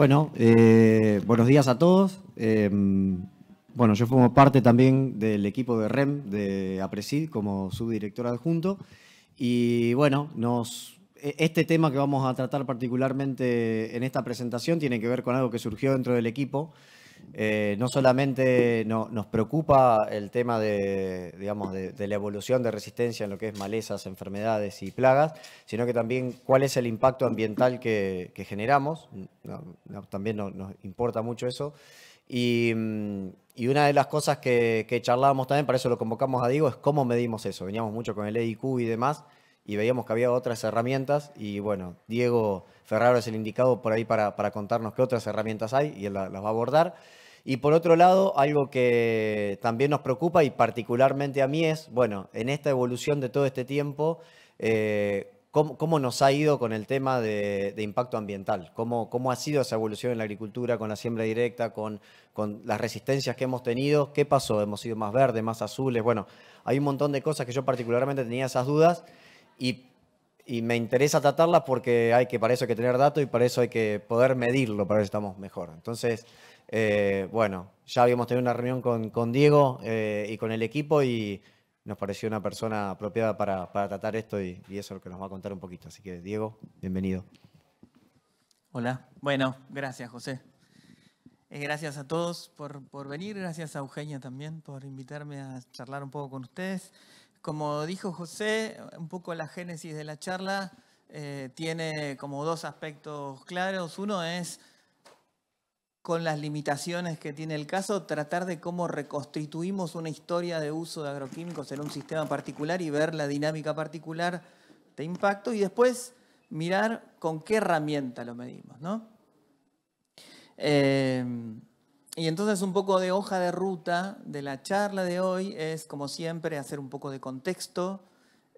Bueno, eh, buenos días a todos. Em, bueno, yo formo parte también del equipo de REM de APRESID como subdirector adjunto. Y bueno, nos, e, este tema que vamos a tratar particularmente en esta presentación tiene que ver con algo que surgió dentro del equipo eh, no solamente nos preocupa el tema de, la evolución de resistencia en lo que es malezas, enfermedades y plagas, sino que también cuál es el impacto ambiental que, generamos. también nos importa mucho eso. Y, una de las cosas que, que charlábamos también, para eso lo convocamos a Diego, es cómo medimos eso. Veníamos mucho con el EIQ y demás y veíamos que había otras herramientas y bueno, Diego Ferraro es el indicado por ahí para, contarnos qué otras herramientas hay y él las va a abordar. Y por otro lado, algo que también nos preocupa y particularmente a mí es, bueno, en esta evolución de todo este tiempo, eh, ¿cómo, nos ha ido con el tema de, impacto ambiental? ¿Cómo, ha sido esa evolución en la agricultura, con la siembra directa, con, con las resistencias que hemos tenido? ¿Qué pasó? ¿Hemos sido más verdes, más azules? Bueno, hay un montón de cosas que yo particularmente tenía esas dudas y, me interesa tratarlas porque hay que, para eso hay que tener datos y para eso hay que poder medirlo, para eso estamos mejor. Entonces, eh, bueno, ya habíamos tenido una reunión con, Diego eh, y con el equipo y nos pareció una persona apropiada para, tratar esto y, eso es lo que nos va a contar un poquito. Así que, Diego, bienvenido. Hola, bueno, gracias José. Eh, gracias a todos por, por venir, gracias a Eugenia también por invitarme a charlar un poco con ustedes. Como dijo José, un poco la génesis de la charla eh, tiene como dos aspectos claros. Uno es, con las limitaciones que tiene el caso, tratar de cómo reconstituimos una historia de uso de agroquímicos en un sistema particular y ver la dinámica particular de impacto. Y después mirar con qué herramienta lo medimos. ¿no? Eh, y entonces un poco de hoja de ruta de la charla de hoy es, como siempre, hacer un poco de contexto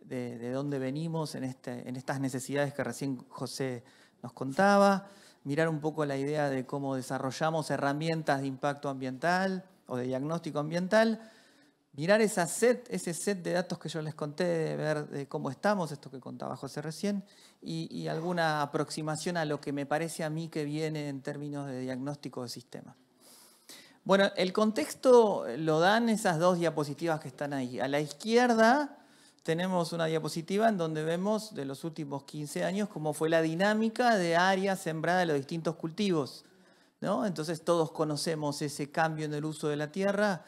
de, dónde venimos en, este, en estas necesidades que recién José nos contaba, mirar un poco la idea de cómo desarrollamos herramientas de impacto ambiental o de diagnóstico ambiental, mirar esa set, ese set de datos que yo les conté, de ver cómo estamos, esto que contaba José recién, y, y alguna aproximación a lo que me parece a mí que viene en términos de diagnóstico de sistemas. Bueno, el contexto eh, lo dan esas dos diapositivas que están ahí. A la izquierda tenemos una diapositiva en donde vemos de los últimos 15 años cómo fue la dinámica de área sembrada de los distintos cultivos. ¿no? Entonces todos conocemos ese cambio en el uso de la tierra,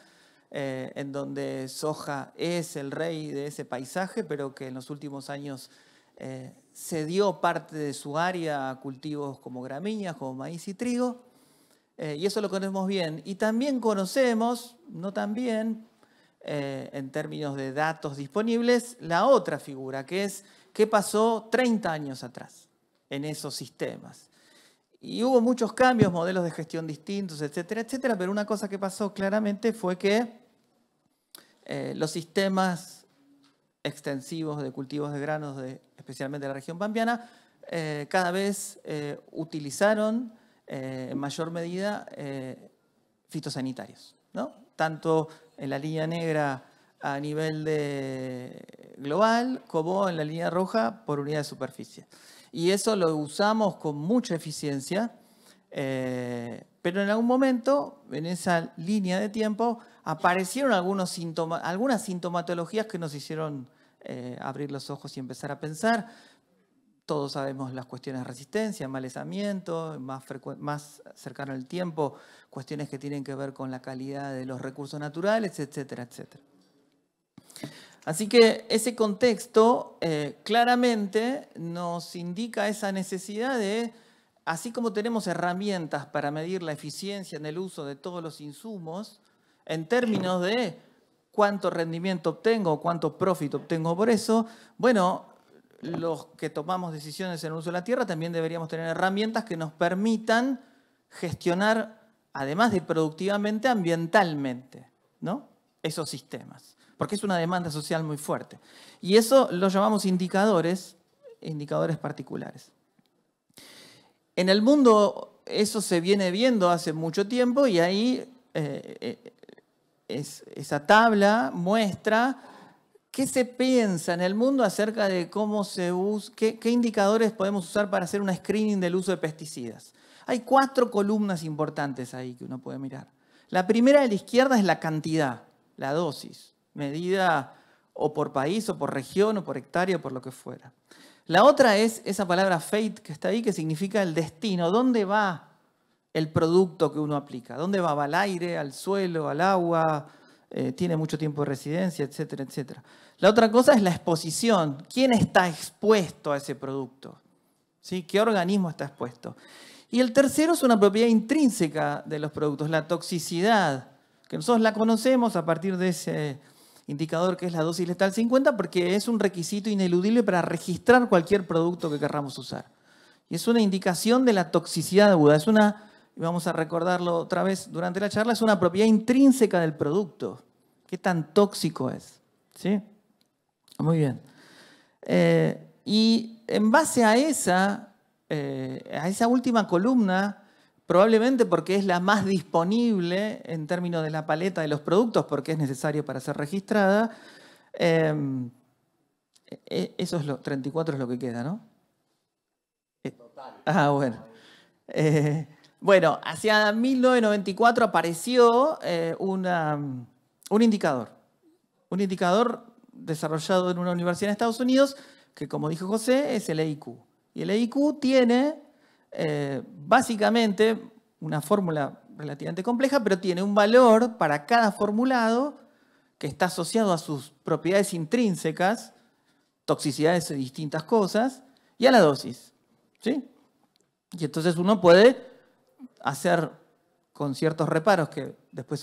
eh, en donde soja es el rey de ese paisaje, pero que en los últimos años eh, se dio parte de su área a cultivos como gramíneas, como maíz y trigo. Eh, y eso lo conocemos bien. Y también conocemos, no tan bien, eh, en términos de datos disponibles, la otra figura, que es qué pasó 30 años atrás en esos sistemas. Y hubo muchos cambios, modelos de gestión distintos, etcétera, etcétera, pero una cosa que pasó claramente fue que eh, los sistemas extensivos de cultivos de granos, de, especialmente de la región pampeana, cada vez utilizaron eh, en mayor medida eh, fitosanitarios, tanto en la línea negra a nivel de global como en la línea roja por unidad de superficie. Y eso lo usamos con mucha eficiencia, eh, pero en algún momento, en esa línea de tiempo, aparecieron algunas sintomatologías que nos hicieron abrir los ojos y empezar a pensar todos sabemos las cuestiones de resistencia, malezamiento, más, cercano al tiempo, cuestiones que tienen que ver con la calidad de los recursos naturales, etcétera, etcétera. Así que ese contexto eh, claramente nos indica esa necesidad de, así como tenemos herramientas para medir la eficiencia en el uso de todos los insumos, en términos de cuánto rendimiento obtengo, cuánto profit obtengo por eso, bueno, los que tomamos decisiones en el uso de la tierra también deberíamos tener herramientas que nos permitan gestionar, además de productivamente, ambientalmente, ¿no? Esos sistemas, porque es una demanda social muy fuerte. Y eso lo llamamos indicadores, indicadores particulares. En el mundo eso se viene viendo hace mucho tiempo y ahí eh, eh, esa tabla muestra ¿Qué se piensa en el mundo acerca de cómo se usa, qué, indicadores podemos usar para hacer un screening del uso de pesticidas? Hay cuatro columnas importantes ahí que uno puede mirar. La primera de la izquierda es la cantidad, la dosis, medida o por país, o por región, o por hectárea, o por lo que fuera. La otra es esa palabra fate que está ahí, que significa el destino. ¿Dónde va el producto que uno aplica? ¿Dónde va? ¿Va al aire, al suelo, al agua? Eh, ¿Tiene mucho tiempo de residencia, etcétera, etcétera? La otra cosa es la exposición. ¿Quién está expuesto a ese producto? ¿Qué organismo está expuesto? Y el tercero es una propiedad intrínseca de los productos, la toxicidad, que nosotros la conocemos a partir de ese indicador que es la dosis letal 50 porque es un requisito ineludible para registrar cualquier producto que querramos usar. Y es una indicación de la toxicidad aguda, es una, vamos a recordarlo otra vez durante la charla, es una propiedad intrínseca del producto, qué tan tóxico es. ¿Sí? Muy bien. Eh, y en base a esa, eh, a esa última columna, probablemente porque es la más disponible en términos de la paleta de los productos, porque es necesario para ser registrada, em, e, e, eso es lo, 34 es lo que queda, ¿no? Eh, Total. Ah, bueno. bueno, hacia 1994 apareció una, un indicador. Un indicador desarrollado en una universidad en Estados Unidos, que como dijo José, es el EIQ. Y el EIQ tiene eh, básicamente una fórmula relativamente compleja, pero tiene un valor para cada formulado que está asociado a sus propiedades intrínsecas, toxicidades de distintas cosas, y a la dosis. ¿sí? Y entonces uno puede hacer con ciertos reparos, que después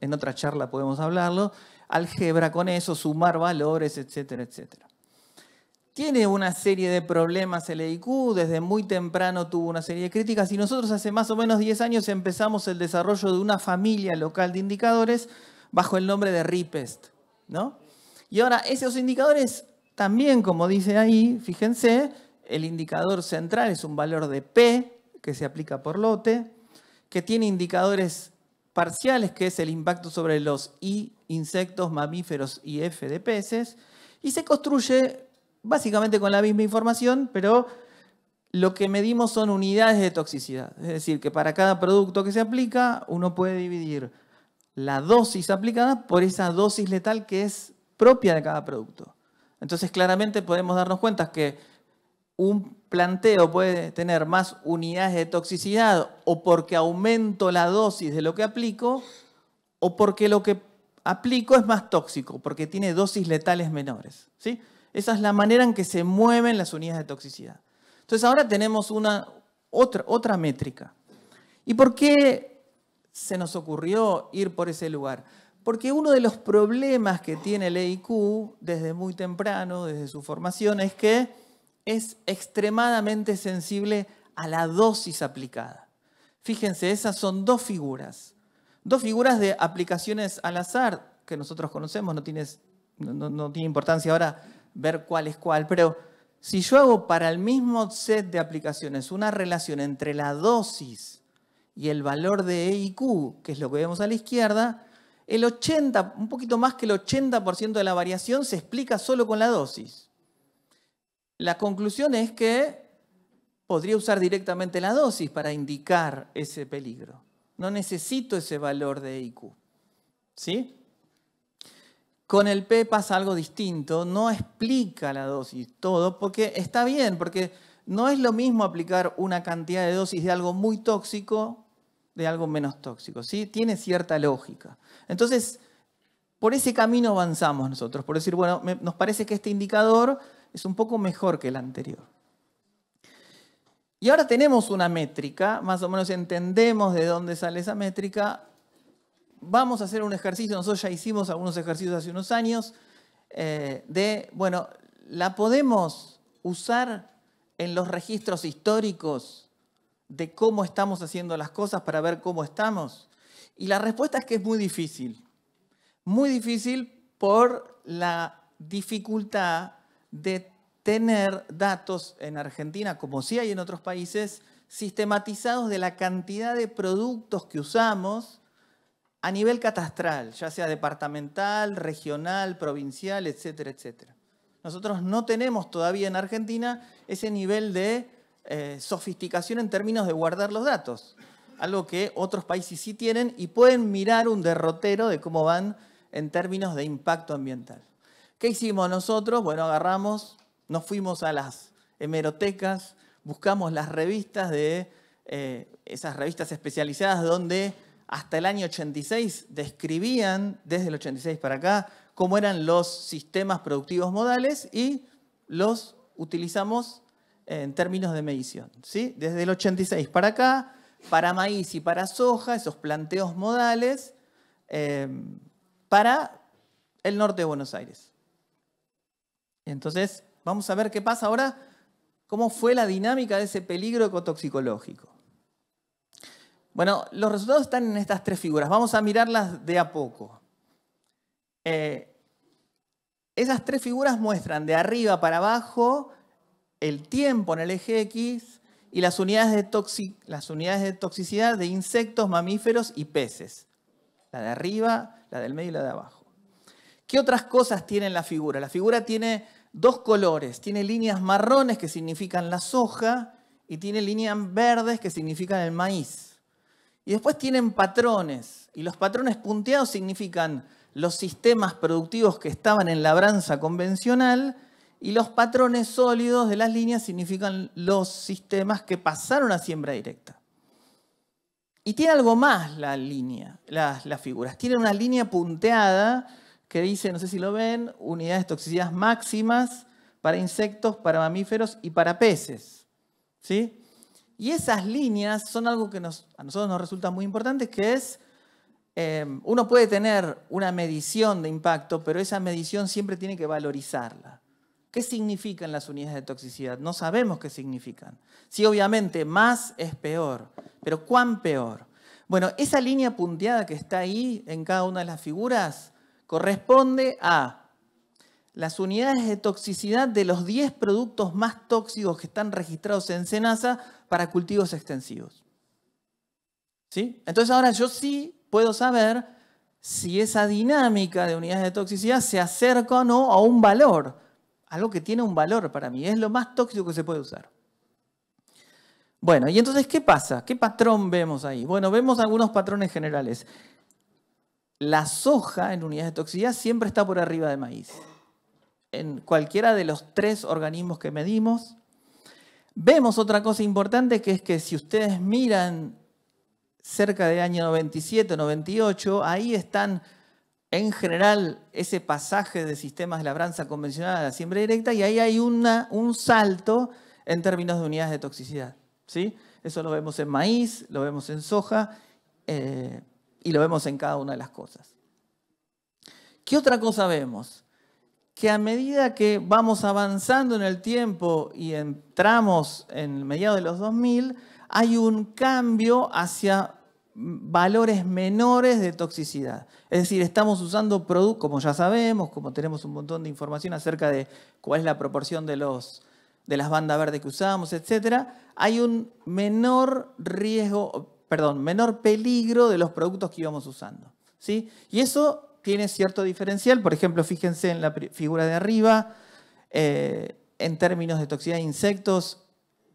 en otra charla podemos hablarlo, álgebra con eso, sumar valores, etcétera, etcétera. Tiene una serie de problemas el e IQ, desde muy temprano tuvo una serie de críticas y nosotros hace más o menos 10 años empezamos el desarrollo de una familia local de indicadores bajo el nombre de RIPEST. ¿no? Y ahora esos indicadores también, como dice ahí, fíjense, el indicador central es un valor de P que se aplica por lote, que tiene indicadores parciales, que es el impacto sobre los I, insectos, mamíferos y F de peces, y se construye básicamente con la misma información, pero lo que medimos son unidades de toxicidad. Es decir, que para cada producto que se aplica, uno puede dividir la dosis aplicada por esa dosis letal que es propia de cada producto. Entonces, claramente podemos darnos cuenta que un planteo puede tener más unidades de toxicidad o porque aumento la dosis de lo que aplico o porque lo que aplico es más tóxico, porque tiene dosis letales menores. ¿sí? Esa es la manera en que se mueven las unidades de toxicidad. Entonces ahora tenemos una, otra, otra métrica. ¿Y por qué se nos ocurrió ir por ese lugar? Porque uno de los problemas que tiene el EIQ desde muy temprano, desde su formación, es que es extremadamente sensible a la dosis aplicada. Fíjense, esas son dos figuras. Dos figuras de aplicaciones al azar que nosotros conocemos, no, tiene importancia ahora ver cuál es cuál, pero si yo hago para el mismo set de aplicaciones una relación entre la dosis y el valor de e Q, que es lo que vemos a la izquierda, el 80, un poquito más que el 80% de la variación se explica solo con la dosis. La conclusión es que podría usar directamente la dosis para indicar ese peligro. No necesito ese valor de IQ. ¿Sí? Con el P pasa algo distinto, no explica la dosis todo, porque está bien, porque no es lo mismo aplicar una cantidad de dosis de algo muy tóxico de algo menos tóxico, ¿sí? Tiene cierta lógica. Entonces, por ese camino avanzamos nosotros, por decir, bueno, nos parece que este indicador es un poco mejor que el anterior. Y ahora tenemos una métrica, más o menos entendemos de dónde sale esa métrica. Vamos a hacer un ejercicio, nosotros ya hicimos algunos ejercicios hace unos años, eh, de, bueno, la podemos usar en los registros históricos de cómo estamos haciendo las cosas para ver cómo estamos. Y la respuesta es que es muy difícil. Muy difícil por la dificultad de tener datos en Argentina, como sí hay en otros países, sistematizados de la cantidad de productos que usamos a nivel catastral, ya sea departamental, regional, provincial, etcétera, etcétera. Nosotros no tenemos todavía en Argentina ese nivel de eh, sofisticación en términos de guardar los datos, algo que otros países sí tienen y pueden mirar un derrotero de cómo van en términos de impacto ambiental. ¿Qué hicimos nosotros? Bueno, agarramos, nos fuimos a las hemerotecas, buscamos las revistas de eh, esas revistas especializadas donde hasta el año 86 describían, desde el 86 para acá, cómo eran los sistemas productivos modales y los utilizamos en términos de medición. ¿sí? Desde el 86 para acá, para maíz y para soja, esos planteos modales, eh, para el norte de Buenos Aires. Entonces, vamos a ver qué pasa ahora, cómo fue la dinámica de ese peligro ecotoxicológico. Bueno, los resultados están en estas tres figuras. Vamos a mirarlas de a poco. Eh, esas tres figuras muestran de arriba para abajo el tiempo en el eje X y las unidades de, las unidades de toxicidad de insectos, mamíferos y peces. La de arriba, la del medio y la de abajo. ¿Qué otras cosas tiene la figura? La figura tiene dos colores. Tiene líneas marrones que significan la soja y tiene líneas verdes que significan el maíz. Y después tienen patrones. Y los patrones punteados significan los sistemas productivos que estaban en labranza convencional y los patrones sólidos de las líneas significan los sistemas que pasaron a siembra directa. Y tiene algo más la línea, las, las figuras. Tiene una línea punteada que dice, no sé si lo ven, unidades de toxicidad máximas para insectos, para mamíferos y para peces. ¿Sí? Y esas líneas son algo que nos, a nosotros nos resulta muy importante, que es, em, uno puede tener una medición de impacto, pero esa medición siempre tiene que valorizarla. ¿Qué significan las unidades de toxicidad? No sabemos qué significan. Sí, obviamente, más es peor, pero ¿cuán peor? Bueno, esa línea punteada que está ahí en cada una de las figuras corresponde a las unidades de toxicidad de los 10 productos más tóxicos que están registrados en Senasa para cultivos extensivos. ¿Sí? Entonces ahora yo sí puedo saber si esa dinámica de unidades de toxicidad se acerca o no a un valor, algo que tiene un valor para mí, es lo más tóxico que se puede usar. Bueno, y entonces, ¿qué pasa? ¿Qué patrón vemos ahí? Bueno, vemos algunos patrones generales la soja en unidades de toxicidad siempre está por arriba de maíz. En cualquiera de los tres organismos que medimos. Vemos otra cosa importante que es que si ustedes miran cerca del año 97, 98, ahí están en general ese pasaje de sistemas de labranza convencional a la siembra directa y ahí hay una, un salto en términos de unidades de toxicidad. ¿sí? Eso lo vemos en maíz, lo vemos en soja. Eh, y lo vemos en cada una de las cosas. ¿Qué otra cosa vemos? Que a medida que vamos avanzando en el tiempo y entramos en mediados de los 2000, hay un cambio hacia valores menores de toxicidad. Es decir, estamos usando productos, como ya sabemos, como tenemos un montón de información acerca de cuál es la proporción de, los, de las bandas verdes que usamos, etc., hay un menor riesgo, perdón, menor peligro de los productos que íbamos usando. ¿sí? Y eso tiene cierto diferencial, por ejemplo, fíjense en la figura de arriba, eh, en términos de toxicidad de insectos,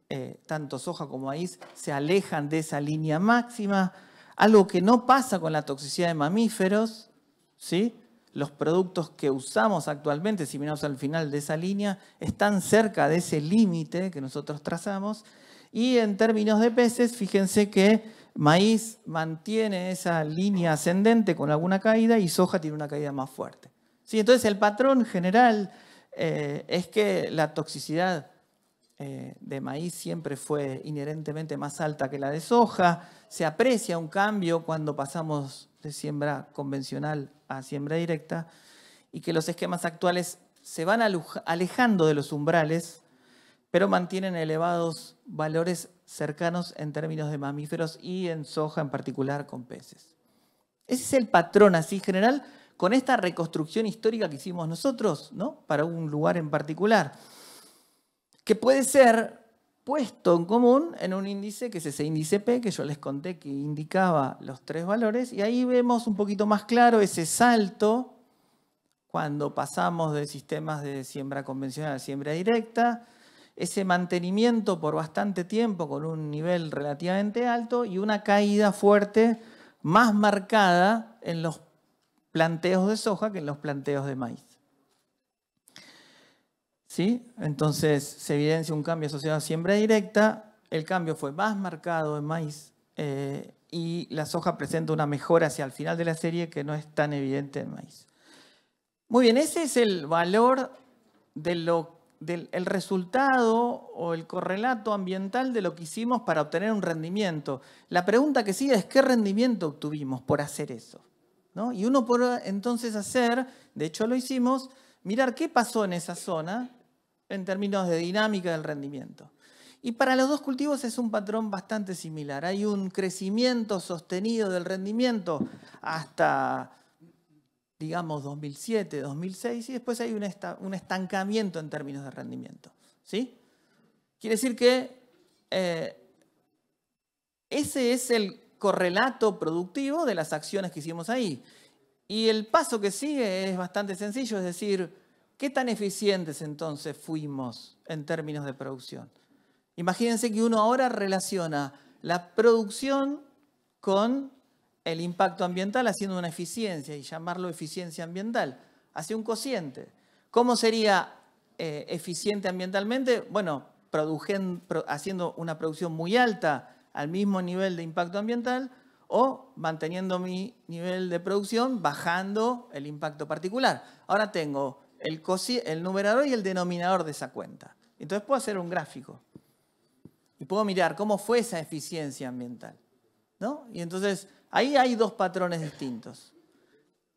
eh, tanto soja como maíz se alejan de esa línea máxima, algo que no pasa con la toxicidad de mamíferos, ¿sí? los productos que usamos actualmente, si miramos al final de esa línea, están cerca de ese límite que nosotros trazamos. Y en términos de peces, fíjense que Maíz mantiene esa línea ascendente con alguna caída y soja tiene una caída más fuerte. ¿Sí? Entonces el patrón general eh, es que la toxicidad eh, de maíz siempre fue inherentemente más alta que la de soja. Se aprecia un cambio cuando pasamos de siembra convencional a siembra directa y que los esquemas actuales se van alejando de los umbrales, pero mantienen elevados valores cercanos en términos de mamíferos y en soja en particular con peces. Ese es el patrón así general con esta reconstrucción histórica que hicimos nosotros, ¿no? Para un lugar en particular, que puede ser puesto en común en un índice que es ese índice P que yo les conté que indicaba los tres valores y ahí vemos un poquito más claro ese salto cuando pasamos de sistemas de siembra convencional a siembra directa, ese mantenimiento por bastante tiempo con un nivel relativamente alto y una caída fuerte más marcada en los planteos de soja que en los planteos de maíz. ¿Sí? Entonces se evidencia un cambio asociado a siembra directa, el cambio fue más marcado en maíz eh, y la soja presenta una mejora hacia el final de la serie que no es tan evidente en maíz. Muy bien, ese es el valor de lo del el resultado o el correlato ambiental de lo que hicimos para obtener un rendimiento. La pregunta que sigue es qué rendimiento obtuvimos por hacer eso. ¿No? Y uno puede entonces hacer, de hecho lo hicimos, mirar qué pasó en esa zona en términos de dinámica del rendimiento. Y para los dos cultivos es un patrón bastante similar. Hay un crecimiento sostenido del rendimiento hasta digamos 2007, 2006, y después hay un, estancamiento en términos de rendimiento. ¿sí? Quiere decir que eh, ese es el correlato productivo de las acciones que hicimos ahí. Y el paso que sigue es bastante sencillo, es decir, ¿qué tan eficientes entonces fuimos en términos de producción? Imagínense que uno ahora relaciona la producción con el impacto ambiental haciendo una eficiencia y llamarlo eficiencia ambiental, hacia un cociente. ¿Cómo sería eh, eficiente ambientalmente? Bueno, haciendo una producción muy alta al mismo nivel de impacto ambiental o manteniendo mi nivel de producción bajando el impacto particular. Ahora tengo el, el numerador y el denominador de esa cuenta. Entonces puedo hacer un gráfico y puedo mirar cómo fue esa eficiencia ambiental. ¿no? Y entonces Ahí hay dos patrones distintos.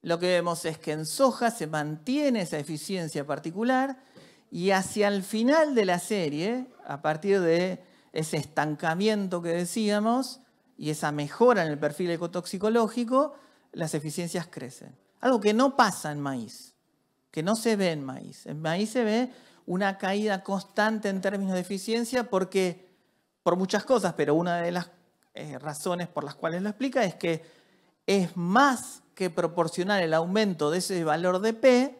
Lo que vemos es que en soja se mantiene esa eficiencia particular y hacia el final de la serie, a partir de ese estancamiento que decíamos y esa mejora en el perfil ecotoxicológico, las eficiencias crecen. Algo que no pasa en maíz, que no se ve en maíz. En maíz se ve una caída constante en términos de eficiencia porque, por muchas cosas, pero una de las eh, razones por las cuales lo explica es que es más que proporcionar el aumento de ese valor de P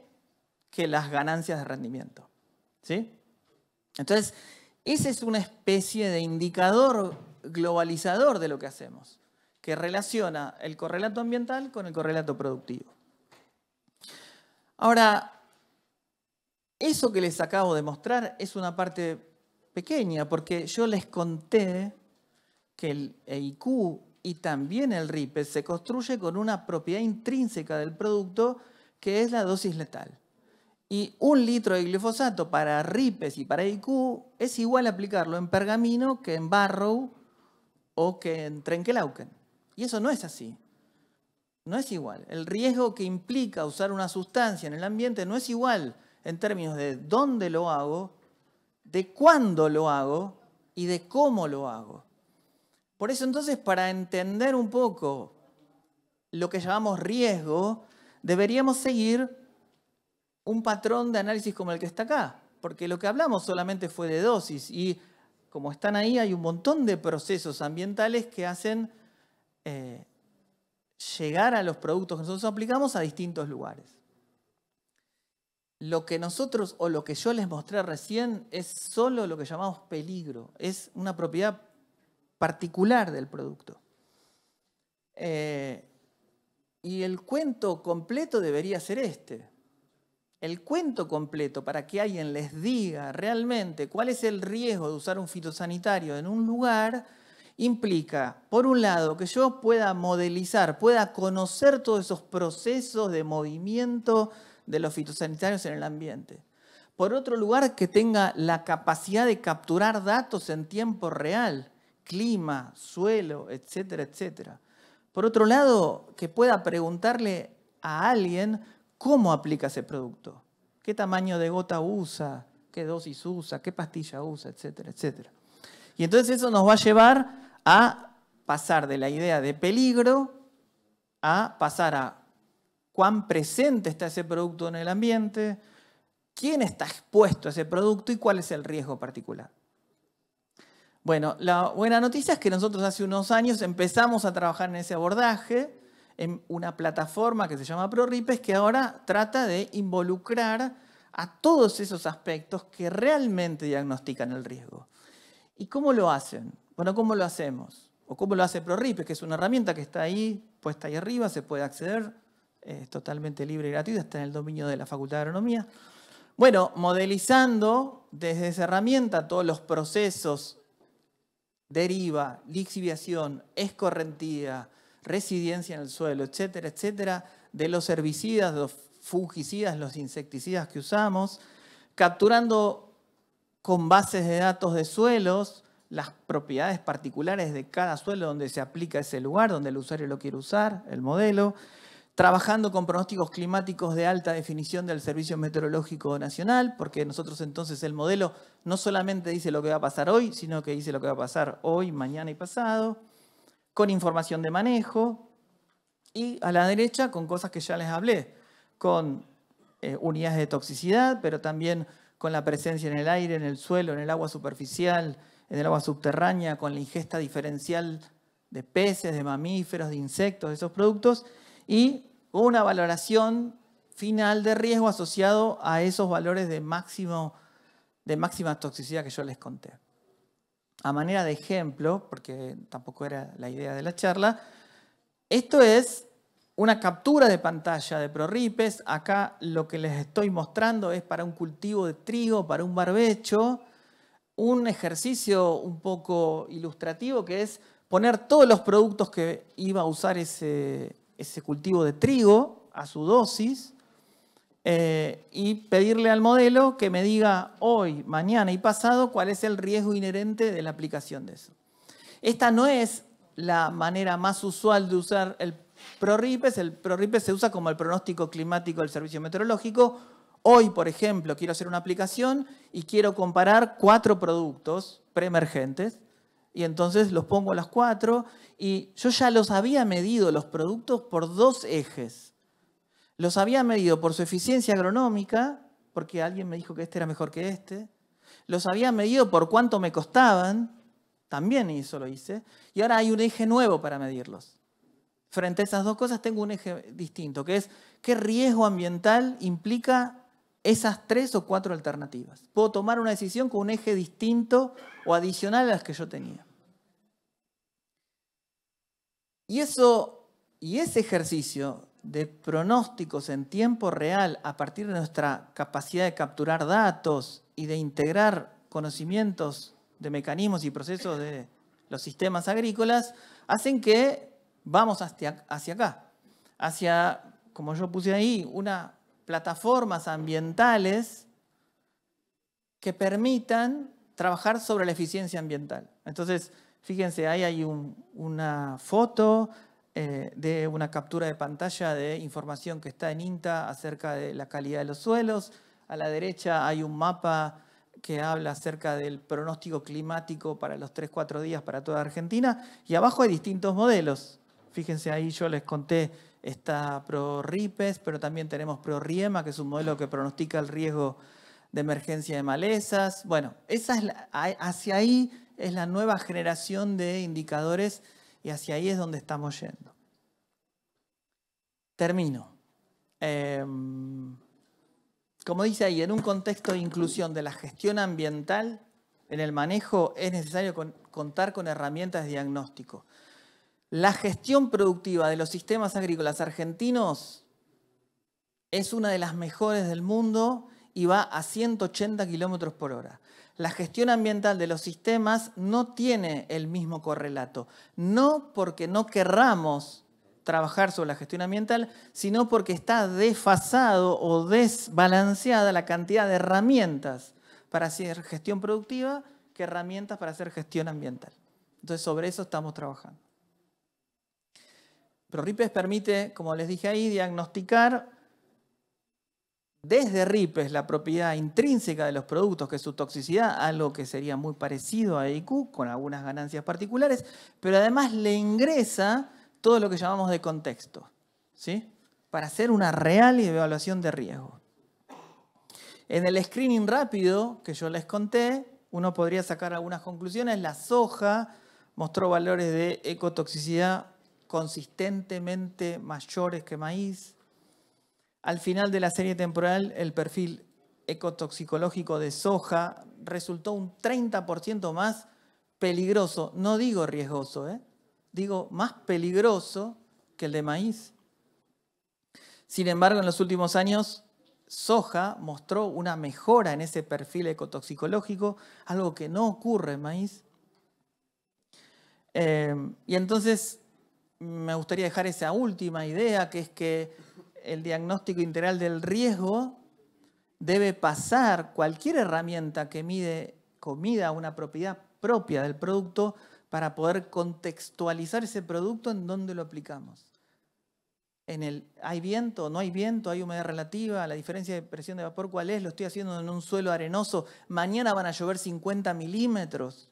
que las ganancias de rendimiento. ¿Sí? Entonces, ese es una especie de indicador globalizador de lo que hacemos, que relaciona el correlato ambiental con el correlato productivo. Ahora, eso que les acabo de mostrar es una parte pequeña, porque yo les conté que el e IQ y también el RIPES se construye con una propiedad intrínseca del producto que es la dosis letal. Y un litro de glifosato para RIPES y para e IQ es igual aplicarlo en Pergamino que en Barrow o que en Trenkelauken. Y eso no es así. No es igual. El riesgo que implica usar una sustancia en el ambiente no es igual en términos de dónde lo hago, de cuándo lo hago y de cómo lo hago. Por eso entonces, para entender un poco lo que llamamos riesgo, deberíamos seguir un patrón de análisis como el que está acá, porque lo que hablamos solamente fue de dosis y como están ahí hay un montón de procesos ambientales que hacen eh, llegar a los productos que nosotros aplicamos a distintos lugares. Lo que nosotros o lo que yo les mostré recién es solo lo que llamamos peligro, es una propiedad particular del producto. Eh, y el cuento completo debería ser este. El cuento completo para que alguien les diga realmente cuál es el riesgo de usar un fitosanitario en un lugar implica, por un lado, que yo pueda modelizar, pueda conocer todos esos procesos de movimiento de los fitosanitarios en el ambiente. Por otro lugar, que tenga la capacidad de capturar datos en tiempo real clima, suelo, etcétera, etcétera. Por otro lado, que pueda preguntarle a alguien cómo aplica ese producto, qué tamaño de gota usa, qué dosis usa, qué pastilla usa, etcétera, etcétera. Y entonces eso nos va a llevar a pasar de la idea de peligro a pasar a cuán presente está ese producto en el ambiente, quién está expuesto a ese producto y cuál es el riesgo particular. Bueno, la buena noticia es que nosotros hace unos años empezamos a trabajar en ese abordaje en una plataforma que se llama ProRipes que ahora trata de involucrar a todos esos aspectos que realmente diagnostican el riesgo. ¿Y cómo lo hacen? Bueno, ¿cómo lo hacemos? O cómo lo hace ProRipes, que es una herramienta que está ahí, puesta ahí arriba, se puede acceder, es totalmente libre y gratuita, está en el dominio de la Facultad de Agronomía. Bueno, modelizando desde esa herramienta todos los procesos deriva, lixiviación, escorrentía, residencia en el suelo, etcétera, etcétera, de los herbicidas, los fungicidas, los insecticidas que usamos, capturando con bases de datos de suelos las propiedades particulares de cada suelo donde se aplica ese lugar, donde el usuario lo quiere usar, el modelo, trabajando con pronósticos climáticos de alta definición del Servicio Meteorológico Nacional, porque nosotros entonces el modelo no solamente dice lo que va a pasar hoy, sino que dice lo que va a pasar hoy, mañana y pasado, con información de manejo, y a la derecha con cosas que ya les hablé, con eh, unidades de toxicidad, pero también con la presencia en el aire, en el suelo, en el agua superficial, en el agua subterránea, con la ingesta diferencial de peces, de mamíferos, de insectos, de esos productos, y una valoración final de riesgo asociado a esos valores de, máximo, de máxima toxicidad que yo les conté. A manera de ejemplo, porque tampoco era la idea de la charla, esto es una captura de pantalla de ProRipes Acá lo que les estoy mostrando es para un cultivo de trigo, para un barbecho, un ejercicio un poco ilustrativo que es poner todos los productos que iba a usar ese, ese cultivo de trigo a su dosis eh, y pedirle al modelo que me diga hoy, mañana y pasado cuál es el riesgo inherente de la aplicación de eso. Esta no es la manera más usual de usar el ProRIPES. El ProRIPES se usa como el pronóstico climático del servicio meteorológico. Hoy, por ejemplo, quiero hacer una aplicación y quiero comparar cuatro productos preemergentes y entonces los pongo a las cuatro y yo ya los había medido los productos por dos ejes. Los había medido por su eficiencia agronómica, porque alguien me dijo que este era mejor que este. Los había medido por cuánto me costaban, también eso lo hice. Y ahora hay un eje nuevo para medirlos. Frente a esas dos cosas tengo un eje distinto, que es qué riesgo ambiental implica esas tres o cuatro alternativas. Puedo tomar una decisión con un eje distinto o adicional a las que yo tenía. Y eso y ese ejercicio de pronósticos en tiempo real a partir de nuestra capacidad de capturar datos y de integrar conocimientos de mecanismos y procesos de los sistemas agrícolas hacen que vamos hacia, hacia acá, hacia, como yo puse ahí, una plataformas ambientales que permitan trabajar sobre la eficiencia ambiental. Entonces, fíjense, ahí hay una foto eh, de una captura de pantalla de información que está en INTA acerca de la calidad de los suelos. A la derecha hay un mapa que habla acerca del pronóstico climático para los 3-4 días para toda Argentina. Y abajo hay distintos modelos. Fíjense, ahí yo les conté está ProRipes, pero también tenemos ProRiema, que es un modelo que pronostica el riesgo de emergencia de malezas. Bueno, hacia ahí es la nueva generación de indicadores y hacia ahí es donde estamos yendo. Termino. Em, como dice ahí, en un contexto de inclusión de la gestión ambiental, en el manejo es necesario contar con herramientas de diagnóstico. La gestión productiva de los sistemas agrícolas argentinos es una de las mejores del mundo y va a 180 kilómetros por hora. La gestión ambiental de los sistemas no tiene el mismo correlato, no porque no querramos trabajar sobre la gestión ambiental, sino porque está desfasado o desbalanceada la cantidad de herramientas para hacer gestión productiva que herramientas para hacer gestión ambiental. Entonces, sobre eso estamos trabajando. Pero RIPES permite, como les dije ahí, diagnosticar desde RIPES la propiedad intrínseca de los productos, que es su toxicidad, algo que sería muy parecido a e IQ, con algunas ganancias particulares, pero además le ingresa todo lo que llamamos de contexto, ¿sí? para hacer una real evaluación de riesgo. En el screening rápido que yo les conté, uno podría sacar algunas conclusiones. La soja mostró valores de ecotoxicidad consistentemente mayores que maíz. Al final de la serie temporal, el perfil ecotoxicológico de soja resultó un 30% más peligroso, no digo riesgoso, ¿eh? digo más peligroso que el de maíz. Sin embargo, en los últimos años, soja mostró una mejora en ese perfil ecotoxicológico, algo que no ocurre en maíz. Eh, y entonces me gustaría dejar esa última idea, que es que el diagnóstico integral del riesgo debe pasar cualquier herramienta que mide comida, una propiedad propia del producto, para poder contextualizar ese producto en donde lo aplicamos. En el hay viento, no hay viento, hay humedad relativa, la diferencia de presión de vapor, ¿cuál es? Lo estoy haciendo en un suelo arenoso, mañana van a llover 50 milímetros.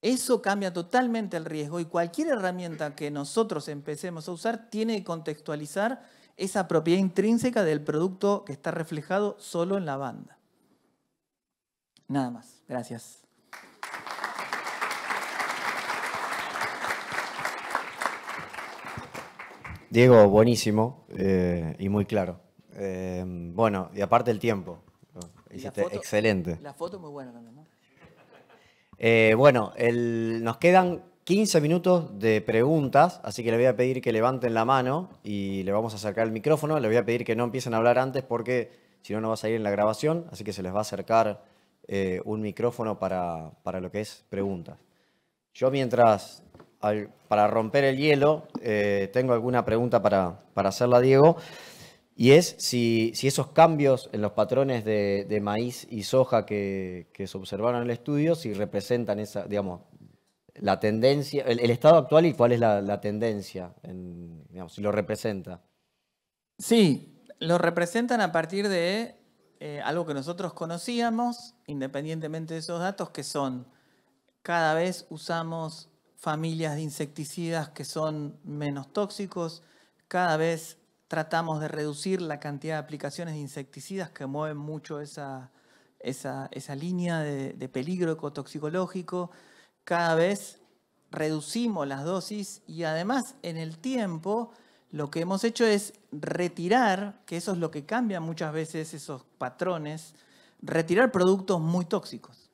Eso cambia totalmente el riesgo y cualquier herramienta que nosotros empecemos a usar tiene que contextualizar esa propiedad intrínseca del producto que está reflejado solo en la banda. Nada más. Gracias. Diego, buenísimo eh, y muy claro. Eh, bueno, y aparte el tiempo. Excelente. la foto, excelente. La foto muy buena también, ¿no? Eh, bueno, nos quedan 15 minutos de preguntas, así que le voy a pedir que levanten la mano y le vamos a acercar el micrófono. Le voy a pedir que no empiecen a hablar antes porque si no, no va a salir en la grabación, así que se les va a acercar eh, un micrófono para, lo que es preguntas. Yo mientras, para romper el hielo, eh, tengo alguna pregunta para, para hacerla Diego y es si, esos cambios en los patrones de, maíz y soja que, se observaron en el estudio, si representan esa, digamos, la tendencia, el, estado actual y cuál es la, tendencia, digamos, si lo representa. Sí, lo representan a partir de eh, algo que nosotros conocíamos, independientemente de esos datos, que son cada vez usamos familias de insecticidas que son menos tóxicos, cada vez tratamos de reducir la cantidad de aplicaciones de insecticidas que mueven mucho esa, esa, línea de, peligro ecotoxicológico. Cada vez reducimos las dosis y además en el tiempo lo que hemos hecho es retirar, que eso es lo que cambia muchas veces esos patrones, retirar productos muy tóxicos.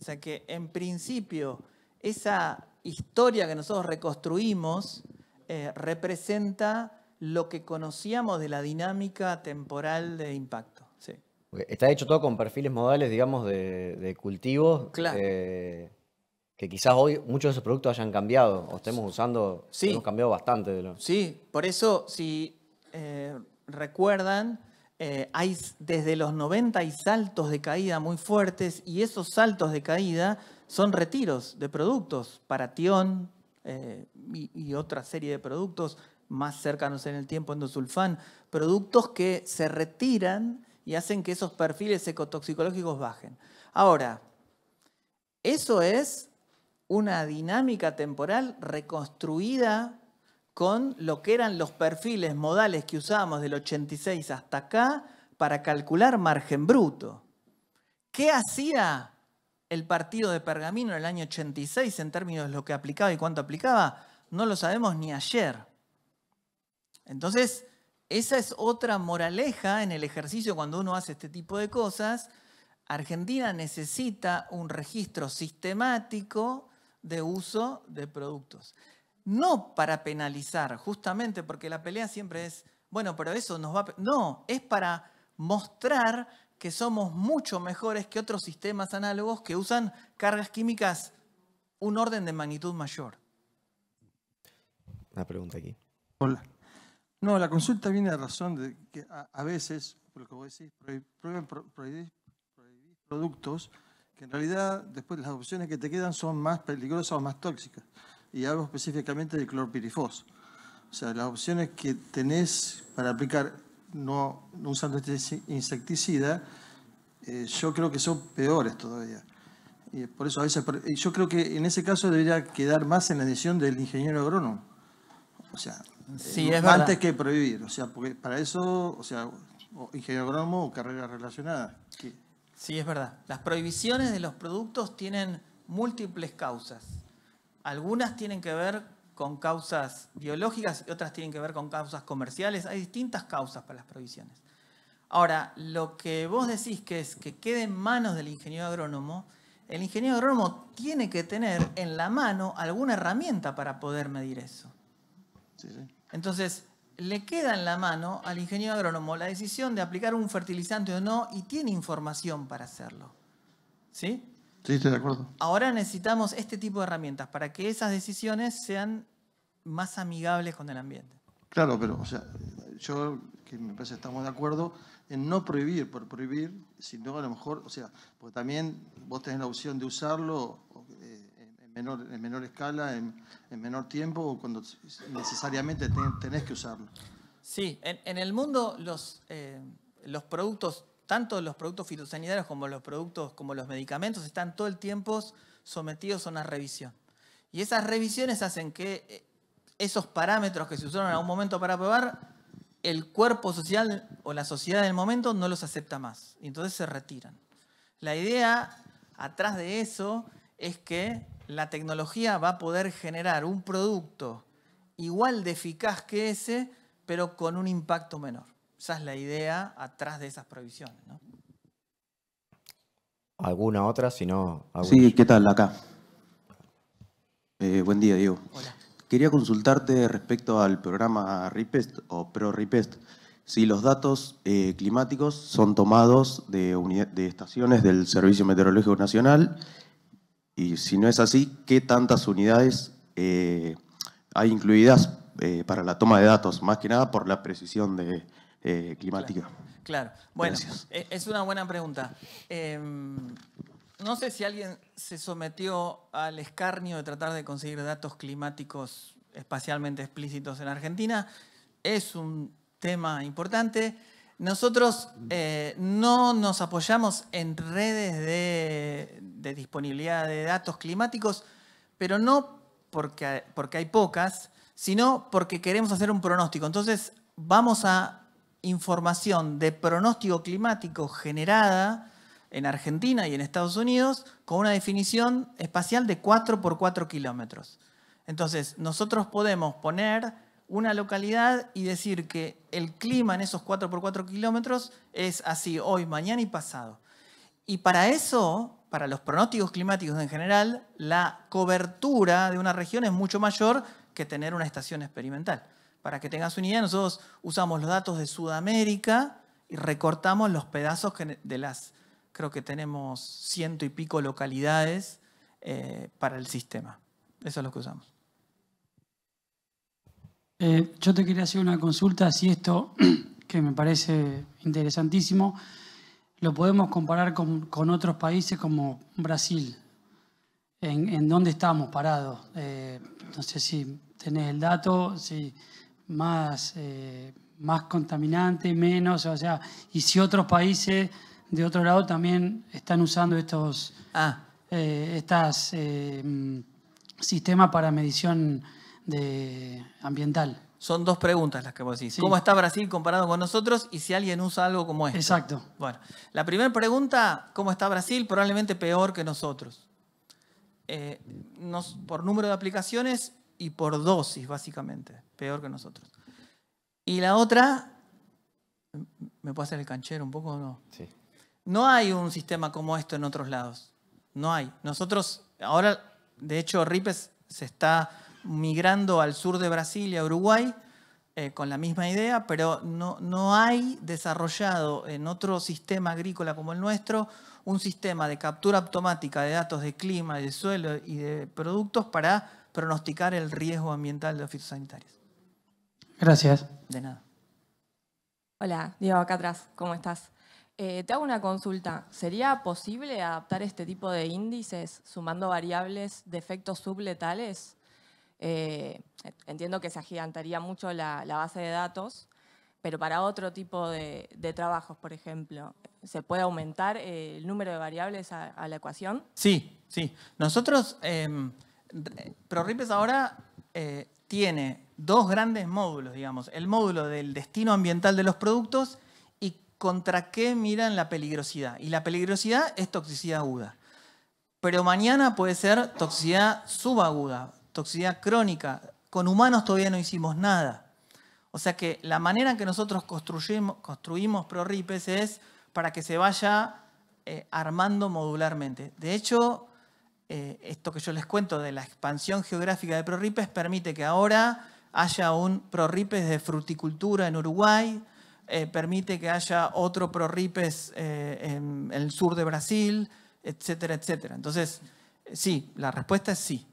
O sea que en principio esa historia que nosotros reconstruimos eh, representa lo que conocíamos de la dinámica temporal de impacto. Está hecho todo con perfiles modales, digamos, de, cultivos. Eh, que quizás hoy muchos de esos productos hayan cambiado o estemos usando, hemos cambiado bastante. De lo... Sí, por eso, si eh, recuerdan, eh, hay desde los 90 hay saltos de caída muy fuertes y esos saltos de caída son retiros de productos para Tion y, otra serie de productos más cercanos en el tiempo, endosulfán, productos que se retiran y hacen que esos perfiles ecotoxicológicos bajen. Ahora, eso es una dinámica temporal reconstruida con lo que eran los perfiles modales que usábamos del 86 hasta acá para calcular margen bruto. ¿Qué hacía el partido de Pergamino en el año 86 en términos de lo que aplicaba y cuánto aplicaba? No lo sabemos ni ayer. Entonces, esa es otra moraleja en el ejercicio cuando uno hace este tipo de cosas. Argentina necesita un registro sistemático de uso de productos. No para penalizar, justamente porque la pelea siempre es, bueno, pero eso nos va a... No, es para mostrar que somos mucho mejores que otros sistemas análogos que usan cargas químicas un orden de magnitud mayor. Una pregunta aquí. Hola. No, la consulta viene a razón de que a, veces, por lo que decís, prohíben productos que en realidad después las opciones que te quedan son más peligrosas o más tóxicas. Y hablo específicamente del clorpirifos. O sea, las opciones que tenés para aplicar no, usando este insecticida, eh, yo creo que son peores todavía. Y por eso a veces, yo creo que en ese caso debería quedar más en la decisión del ingeniero agrónomo. O sea, sí, eh, es antes que prohibir, o sea, porque para eso, o sea, ingeniero agrónomo o carrera relacionada. Sí, es verdad. Las prohibiciones de los productos tienen múltiples causas. Algunas tienen que ver con causas biológicas y otras tienen que ver con causas comerciales. Hay distintas causas para las prohibiciones. Ahora, lo que vos decís que es que quede en manos del ingeniero agrónomo, el ingeniero agrónomo tiene que tener en la mano alguna herramienta para poder medir eso. Sí, sí. Entonces, le queda en la mano al ingeniero agrónomo la decisión de aplicar un fertilizante o no y tiene información para hacerlo. ¿Sí? Sí, estoy de acuerdo. Ahora necesitamos este tipo de herramientas para que esas decisiones sean más amigables con el ambiente. Claro, pero o sea, yo que me parece estamos de acuerdo en no prohibir por prohibir, sino a lo mejor, o sea, porque también vos tenés la opción de usarlo en menor escala, en, menor tiempo o cuando necesariamente tenés que usarlo. Sí, en, el mundo los, eh, los productos, tanto los productos fitosanitarios como los productos, como los medicamentos, están todo el tiempo sometidos a una revisión. Y esas revisiones hacen que eh, esos parámetros que se usaron en algún momento para probar, el cuerpo social o la sociedad del momento no los acepta más. Y entonces se retiran. La idea atrás de eso es que la tecnología va a poder generar un producto igual de eficaz que ese, pero con un impacto menor. Esa es la idea atrás de esas provisiones. ¿Alguna otra? Si no, sí, ¿qué tal? Acá. Eh, buen día, Diego. Hola. Quería consultarte respecto al programa RIPEST o ProRIPEST, si los datos eh, climáticos son tomados de estaciones del Servicio Meteorológico Nacional y si no es así, ¿qué tantas unidades eh, hay incluidas eh, para la toma de datos? Más que nada por la precisión de, eh, climática. Claro, bueno, es una buena pregunta. Em, no sé si alguien se sometió al escarnio de tratar de conseguir datos climáticos espacialmente explícitos en Argentina. Es un tema importante. Nosotros eh, no nos apoyamos en redes de, disponibilidad de datos climáticos, pero no porque, porque hay pocas, sino porque queremos hacer un pronóstico. Entonces vamos a información de pronóstico climático generada en Argentina y en Estados Unidos con una definición espacial de 4 por 4 kilómetros. Entonces, nosotros podemos poner una localidad y decir que el clima en esos 4 x 4 kilómetros es así, hoy, mañana y pasado. Y para eso, para los pronósticos climáticos en general, la cobertura de una región es mucho mayor que tener una estación experimental. Para que tengas una idea, nosotros usamos los datos de Sudamérica y recortamos los pedazos de las, creo que tenemos ciento y pico localidades eh, para el sistema. Eso es lo que usamos. Eh, yo te quería hacer una consulta si esto, que me parece interesantísimo, lo podemos comparar con, otros países como Brasil, en, dónde estamos parados. Eh, no sé si tenés el dato, si más, eh, más contaminante, menos, o sea, y si otros países de otro lado también están usando estos ah. estas mm, sistemas para medición ambiental. Son dos preguntas las que vos decís. ¿Cómo está Brasil comparado con nosotros y si alguien usa algo como esto? Exacto. Bueno, la primera pregunta, ¿cómo está Brasil? Probablemente peor que nosotros. Eh, por número de aplicaciones y por dosis, básicamente. Peor que nosotros. Y la otra, ¿me puedo hacer el canchero un poco o no? Sí. No hay un sistema como esto en otros lados. No hay. Nosotros, ahora, de hecho, RIPES se está migrando al sur de Brasil y a Uruguay eh, con la misma idea, pero no, hay desarrollado en otro sistema agrícola como el nuestro un sistema de captura automática de datos de clima, de suelo y de productos para pronosticar el riesgo ambiental de los fitosanitarios. Gracias. De nada. Hola, Diego, acá atrás, ¿cómo estás? Eh, te hago una consulta. ¿Sería posible adaptar este tipo de índices sumando variables de efectos subletales eh, entiendo que se agigantaría mucho la, base de datos, pero para otro tipo de, trabajos, por ejemplo, ¿se puede aumentar eh, el número de variables a, la ecuación? Sí, sí. Nosotros, em, ProRipes ahora eh, tiene dos grandes módulos, digamos. El módulo del destino ambiental de los productos y contra qué miran la peligrosidad. Y la peligrosidad es toxicidad aguda. Pero mañana puede ser toxicidad subaguda, toxicidad crónica. Con humanos todavía no hicimos nada. O sea que la manera en que nosotros construimos, construimos ProRipes es para que se vaya eh, armando modularmente. De hecho, eh, esto que yo les cuento de la expansión geográfica de ProRipes permite que ahora haya un ProRipes de fruticultura en Uruguay, eh, permite que haya otro ProRipes en, en el sur de Brasil, etcétera, etcétera. Entonces, sí, la respuesta es sí.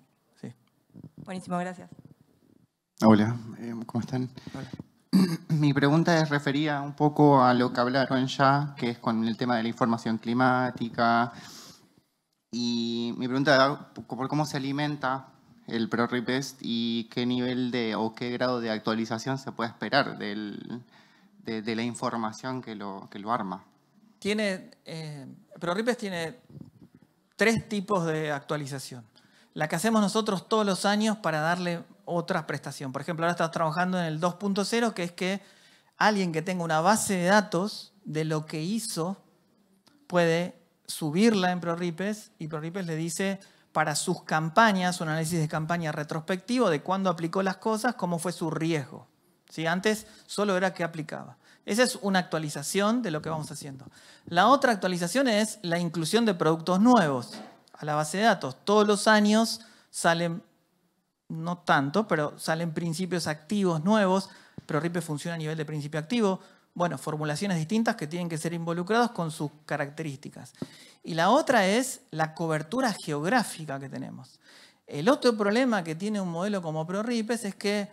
Buenísimo, gracias. Hola, eh, ¿cómo están? Mi pregunta es referida un poco a lo que hablaron ya, que es con el tema de la información climática. Y mi pregunta es, por cómo se alimenta el ProRipest y qué nivel de o qué grado de actualización se puede esperar del, de, la información que lo, que lo arma. Tiene, eh, ProRipest tiene tres tipos de actualización la que hacemos nosotros todos los años para darle otra prestación. Por ejemplo, ahora estás trabajando en el 2.0, que es que alguien que tenga una base de datos de lo que hizo puede subirla en ProRipes y ProRipes le dice para sus campañas, un análisis de campaña retrospectivo de cuándo aplicó las cosas, cómo fue su riesgo. Si Antes solo era que aplicaba. Esa es una actualización de lo que vamos haciendo. La otra actualización es la inclusión de productos nuevos a la base de datos. Todos los años salen, no tanto, pero salen principios activos nuevos, ProRipe funciona a nivel de principio activo. Bueno, formulaciones distintas que tienen que ser involucrados con sus características. Y la otra es la cobertura geográfica que tenemos. El otro problema que tiene un modelo como ProRIPES es que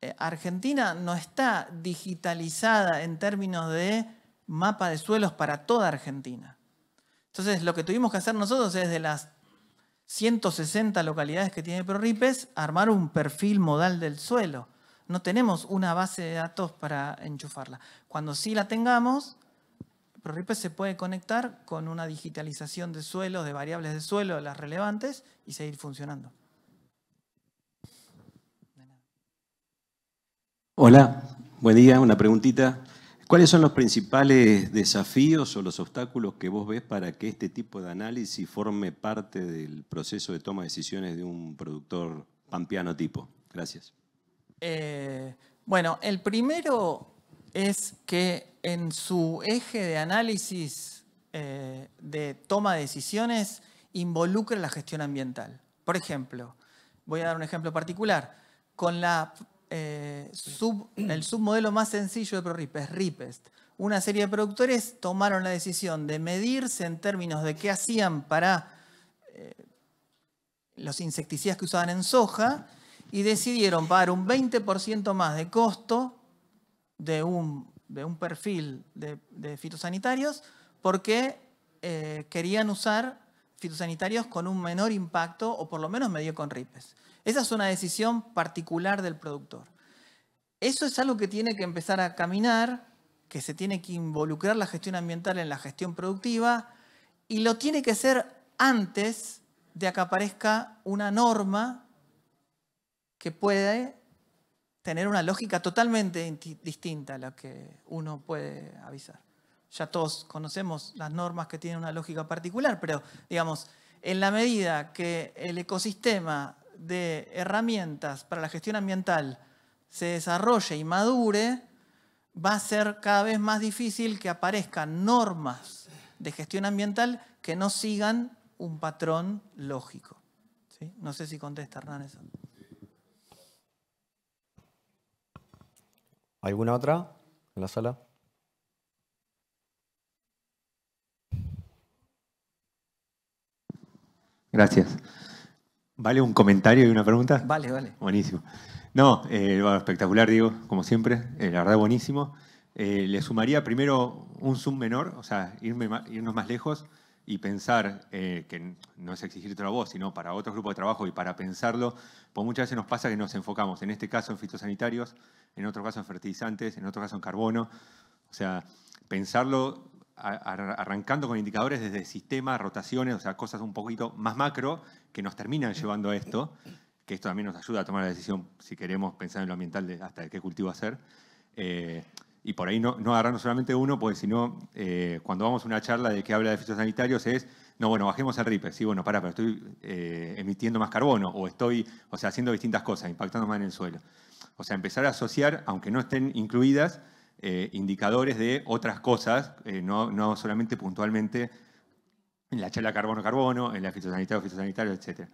eh, Argentina no está digitalizada en términos de mapa de suelos para toda Argentina. Entonces, lo que tuvimos que hacer nosotros es de las 160 localidades que tiene ProRipes, armar un perfil modal del suelo. No tenemos una base de datos para enchufarla. Cuando sí la tengamos, ProRipes se puede conectar con una digitalización de suelos, de variables de suelo, las relevantes, y seguir funcionando. Hola, buen día, una preguntita. ¿Cuáles son los principales desafíos o los obstáculos que vos ves para que este tipo de análisis forme parte del proceso de toma de decisiones de un productor pampeano tipo? Gracias. Eh, bueno, el primero es que en su eje de análisis eh, de toma de decisiones involucre la gestión ambiental. Por ejemplo, voy a dar un ejemplo particular. Con la eh, el submodelo más sencillo de ProRipest, Ripest. Una serie de productores tomaron la decisión de medirse en términos de qué hacían para eh, los insecticidas que usaban en soja y decidieron pagar un 20% más de costo de un, perfil de, fitosanitarios porque eh, querían usar fitosanitarios con un menor impacto o por lo menos medio con ripes. Esa es una decisión particular del productor. Eso es algo que tiene que empezar a caminar, que se tiene que involucrar la gestión ambiental en la gestión productiva y lo tiene que hacer antes de que aparezca una norma que puede tener una lógica totalmente distinta a la que uno puede avisar. Ya todos conocemos las normas que tienen una lógica particular, pero digamos, en la medida que el ecosistema de herramientas para la gestión ambiental se desarrolle y madure, va a ser cada vez más difícil que aparezcan normas de gestión ambiental que no sigan un patrón lógico. No sé si contesta Hernán eso. ¿Alguna otra en la sala? Gracias. ¿Vale un comentario y una pregunta? Vale, vale. Buenísimo. No, eh, espectacular, digo, como siempre, eh, la verdad buenísimo. Eh, le sumaría primero un zoom menor, o sea, irnos más lejos y pensar, eh, que no es exigirte a voz, sino para otro grupo de trabajo y para pensarlo, pues muchas veces nos pasa que nos enfocamos, en este caso en fitosanitarios, en otro caso en fertilizantes, en otro caso en carbono. O sea, pensarlo arrancando con indicadores desde sistemas, rotaciones, o sea, cosas un poquito más macro que nos terminan llevando a esto, que esto también nos ayuda a tomar la decisión, si queremos pensar en lo ambiental, hasta qué cultivo hacer. Eh, y por ahí no, no agarrarnos solamente uno, porque si no, eh, cuando vamos a una charla de que habla de sanitarios es, no, bueno, bajemos el RIPE, sí, bueno, para, pero estoy eh, emitiendo más carbono o estoy, o sea, haciendo distintas cosas, impactando más en el suelo. O sea, empezar a asociar, aunque no estén incluidas, eh, indicadores de otras cosas, eh, no, solamente puntualmente en la charla carbono-carbono, en la fitosanitario, fitosanitario, etc.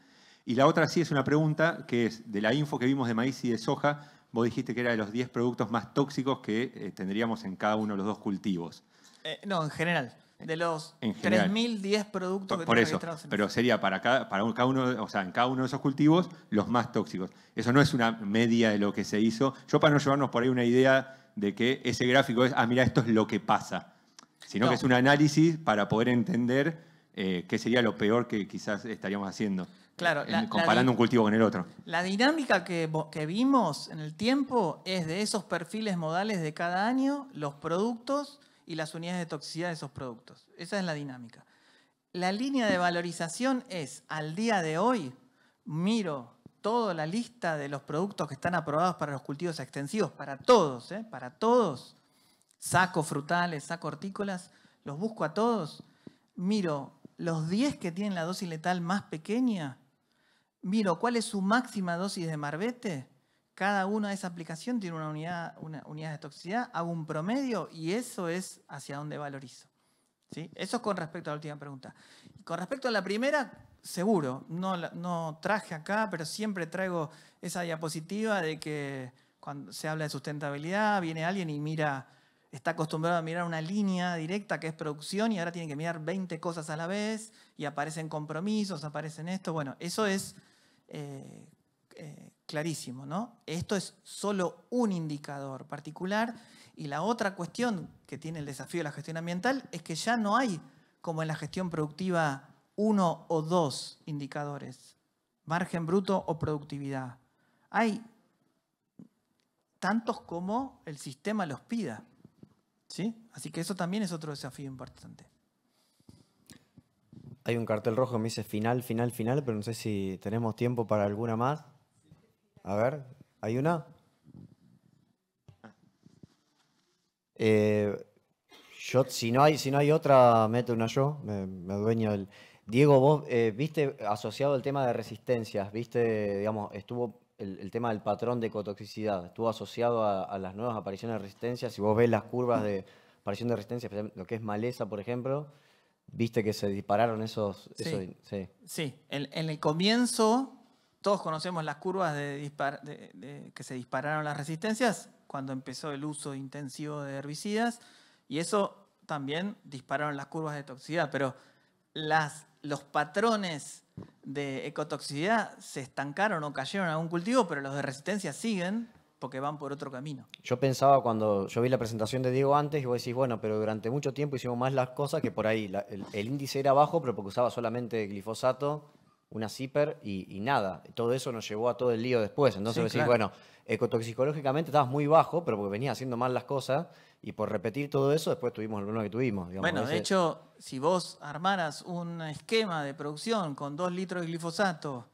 Y la otra sí es una pregunta que es de la info que vimos de maíz y de soja, vos dijiste que era de los 10 productos más tóxicos que eh, tendríamos en cada uno de los dos cultivos. no, en general. De los 3.010 productos que por eso, Pero sería para, cada, para cada uno, o sea, en cada uno de esos cultivos, los más tóxicos. Eso no es una media de lo que se hizo. Yo para no llevarnos por ahí una idea de que ese gráfico es, ah, mira, esto es lo que pasa, sino que es un análisis para poder entender eh, qué sería lo peor que quizás estaríamos haciendo. Claro, comparando un cultivo con el otro. La dinámica que, que, vimos en el tiempo es de esos perfiles modales de cada año, los productos y las unidades de toxicidad de esos productos. Esa es la dinámica. La línea de valorización es, al día de hoy, miro toda la lista de los productos que están aprobados para los cultivos extensivos, para todos, ¿eh? para todos, saco frutales, saco hortícolas, los busco a todos, miro los 10 que tienen la dosis letal más pequeña, miro cuál es su máxima dosis de marbete, cada una de esa aplicación tiene una unidad, de toxicidad, hago un promedio y eso es hacia dónde valorizo. ¿Sí? Eso es con respecto a la última pregunta. con respecto a la primera, seguro, no, no traje acá, pero siempre traigo esa diapositiva de que cuando se habla de sustentabilidad, viene alguien y mira, está acostumbrado a mirar una línea directa que es producción y ahora tiene que mirar 20 cosas a la vez y aparecen compromisos, aparecen esto. Bueno, eso es eh, eh, clarísimo, ¿no? Esto es solo un indicador particular y la otra cuestión que tiene el desafío de la gestión ambiental es que ya no hay, como en la gestión productiva, uno o dos indicadores, margen bruto o productividad. Hay tantos como el sistema los pida. ¿sí? Así que eso también es otro desafío importante. Hay un cartel rojo que me dice final, final, final, pero no sé si tenemos tiempo para alguna más. A ver, ¿hay una? Eh, yo, si no hay, si no hay otra, meto una yo, me, me adueño del... Diego, vos eh, viste asociado el tema de resistencias, viste, digamos, estuvo el, tema del patrón de ecotoxicidad, estuvo asociado a, las nuevas apariciones de resistencias, Si vos ves las curvas de aparición de resistencia, lo que es maleza, por ejemplo, viste que se dispararon esos. Sí, En, el comienzo todos conocemos las curvas que se dispararon las resistencias cuando empezó el uso intensivo de herbicidas y eso también dispararon las curvas de toxicidad, pero las los patrones de ecotoxicidad se estancaron o cayeron a algún cultivo, pero los de resistencia siguen porque van por otro camino. Yo pensaba cuando yo vi la presentación de Diego antes, y vos decís, bueno, pero durante mucho tiempo hicimos más las cosas que por ahí. el, el, índice era bajo, pero porque usaba solamente glifosato una zipper y, nada. Todo eso nos llevó a todo el lío después. Entonces bueno, ecotoxicológicamente estabas muy bajo, pero porque haciendo mal las cosas y por repetir todo eso después tuvimos el problema que tuvimos. bueno, de hecho, si vos armaras un esquema de producción con dos litros de glifosato,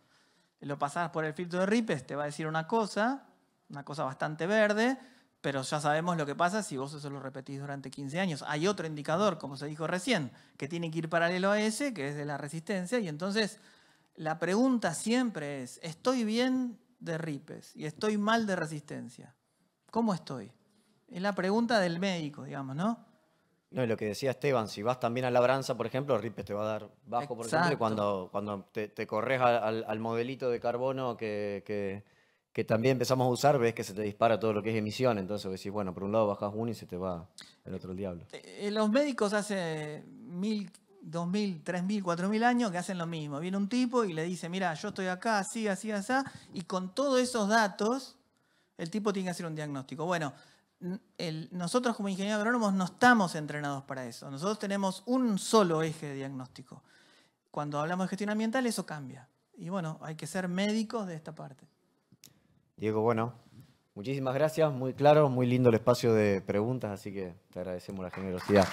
lo pasaras por el filtro de Ripes, te va a decir una cosa, una cosa bastante verde, pero ya sabemos lo que pasa si vos eso lo repetís durante 15 años. Hay otro indicador, como se dijo recién, que tiene que ir paralelo a ese, que es de la resistencia, y entonces la pregunta siempre es, ¿estoy bien de ripes y estoy mal de resistencia? ¿Cómo estoy? Es la pregunta del médico, digamos, ¿no? No, es lo que decía Esteban, si vas también a labranza, por ejemplo, Ripes te va a dar bajo, por ejemplo, cuando, cuando te, corres al, modelito de carbono que, que, también empezamos a usar, ves que se te dispara todo lo que es emisión, entonces decís, bueno, por un lado bajas uno y se te va el otro el diablo. Eh, eh, los médicos hace mil 2.000, 3.000, 4.000 años que hacen lo mismo. Viene un tipo y le dice, mira, yo estoy acá, así, así, así, y con todos esos datos, el tipo tiene que hacer un diagnóstico. Bueno, nosotros como ingenieros agrónomos no estamos entrenados para eso. Nosotros tenemos un solo eje de diagnóstico. Cuando hablamos de gestión ambiental, eso cambia. Y bueno, hay que ser médicos de esta parte. Diego, bueno, muchísimas gracias, muy claro, muy lindo el espacio de preguntas, así que te agradecemos la generosidad.